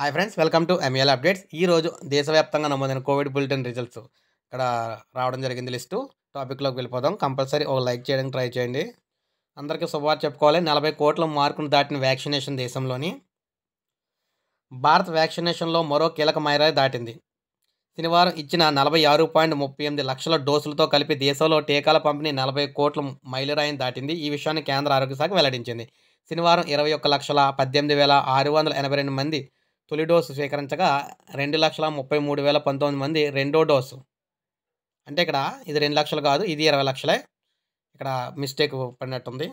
hi friends welcome to ML e updates ఈరోజు దేశవ్యాప్తంగా నమోదైన కోవిడ్ బులెటిన్ రిజల్ట్స్ ఇక్కడ రావడం జరిగింది లిస్టు టాపిక్లోకి వెళ్ళిపోదాం కంపల్సరీ ఒక లైక్ చేయడానికి ట్రై చేయండి అందరికీ శుభవార్త చెప్పుకోవాలి నలభై కోట్ల మార్కును దాటిన వ్యాక్సినేషన్ దేశంలోని భారత్ వ్యాక్సినేషన్లో మరో కీలక మైరాయి దాటింది శనివారం ఇచ్చిన నలభై ఆరు పాయింట్ ముప్పై ఎనిమిది లక్షల డోసులతో కలిపి దేశంలో టీకాల పంపిణీ నలభై కోట్ల మైలురాయిని దాటింది ఈ విషయాన్ని కేంద్ర ఆరోగ్య శాఖ వెల్లడించింది శనివారం ఇరవై ఒక్క లక్షల పద్దెనిమిది వేల ఆరు వందల ఎనభై రెండు మంది తొలి డోసు స్వీకరించగా రెండు లక్షల ముప్పై మూడు వేల పంతొమ్మిది మంది రెండో డోసు అంటే ఇక్కడ ఇది రెండు లక్షలు కాదు ఇది ఇరవై లక్షలే ఇక్కడ మిస్టేక్ పడినట్టుంది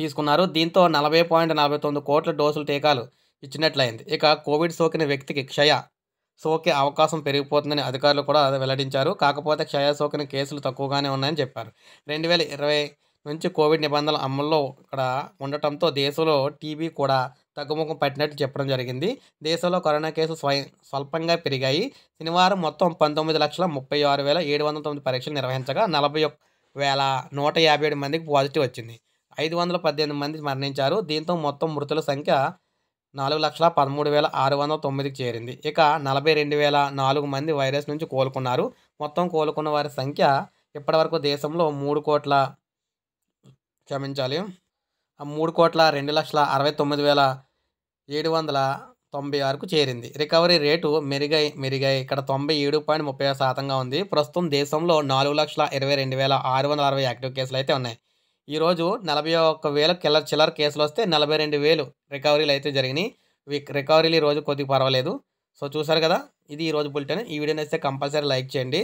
తీసుకున్నారు దీంతో నలభై పాయింట్ నలభై తొమ్మిది కోట్ల డోసులు టీకాలు ఇచ్చినట్లయింది ఇక కోవిడ్ సోకిన వ్యక్తికి క్షయ సోకే అవకాశం పెరిగిపోతుందని అధికారులు కూడా వెల్లడించారు కాకపోతే క్షయ సోకిన కేసులు తక్కువగానే ఉన్నాయని చెప్పారు రెండు వేల ఇరవై నుంచి కోవిడ్ నిబంధనలు అమల్లో ఇక్కడ ఉండటంతో దేశంలో టీబీ కూడా తగ్గుముఖం పట్టినట్టు చెప్పడం జరిగింది దేశంలో కరోనా కేసులు స్వయం స్వల్పంగా పెరిగాయి శనివారం మొత్తం పంతొమ్మిది లక్షల ముప్పై ఆరు వేల ఏడు వందల తొమ్మిది పరీక్షలు నిర్వహించగా నలభై వేల నూట యాభై ఏడు మందికి పాజిటివ్ వచ్చింది ఐదు వందల పద్దెనిమిది మంది మరణించారు దీంతో మొత్తం మృతుల సంఖ్య నాలుగు లక్షల పదమూడు వేల ఆరు వందల తొమ్మిదికి చేరింది ఇక నలభై రెండు వేల నాలుగు మంది వైరస్ నుంచి కోలుకున్నారు మొత్తం కోలుకున్న వారి సంఖ్య ఇప్పటివరకు దేశంలో మూడు కోట్ల క్షమించాలి మూడు కోట్ల రెండు లక్షల అరవై తొమ్మిది వేల ఏడు వందల తొంభై ఆరుకు చేరింది రికవరీ రేటు మెరుగై మెరుగై ఇక్కడ తొంభై ఏడు పాయింట్ ముప్పై ఆరు శాతంగా ఉంది ప్రస్తుతం దేశంలో నాలుగు లక్షల ఇరవై రెండు వేల ఆరు వందల అరవై యాక్టివ్ కేసులు అయితే ఉన్నాయి ఈరోజు నలభై ఒక్క వేల కిల్లర్ చిల్లర కేసులు వస్తే నలభై రెండు వేలు రికవరీలు అయితే జరిగినాయి రికవరీలు ఈరోజు కొద్దిగా పర్వాలేదు సో చూసారు కదా ఇది ఈరోజు బులెటిన్ ఈ వీడియో నచ్చితే కంపల్సరీ లైక్ చేయండి